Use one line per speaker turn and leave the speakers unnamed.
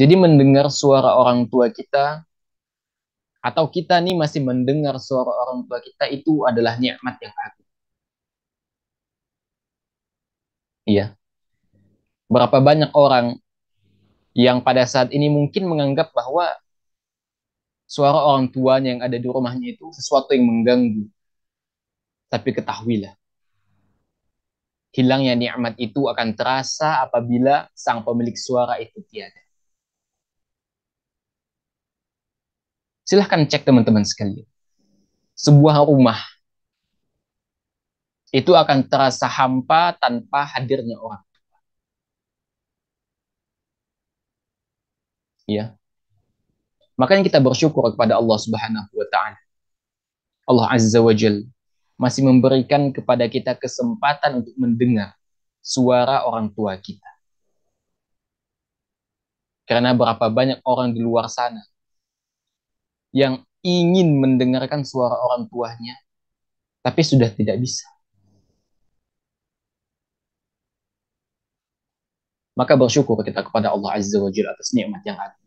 Jadi mendengar suara orang tua kita atau kita nih masih mendengar suara orang tua kita itu adalah nikmat yang agung. Iya. Berapa banyak orang yang pada saat ini mungkin menganggap bahwa suara orang tuanya yang ada di rumahnya itu sesuatu yang mengganggu. Tapi ketahuilah, hilangnya nikmat itu akan terasa apabila sang pemilik suara itu tiada. Silahkan cek teman-teman sekalian. Sebuah rumah itu akan terasa hampa tanpa hadirnya orang tua. Ya. Makanya kita bersyukur kepada Allah Subhanahu wa taala. Allah Azza wa Jal masih memberikan kepada kita kesempatan untuk mendengar suara orang tua kita. Karena berapa banyak orang di luar sana yang ingin mendengarkan suara orang tuanya,
tapi sudah tidak bisa. Maka bersyukur kita kepada Allah Azza wa Jalla atas nikmat yang ada.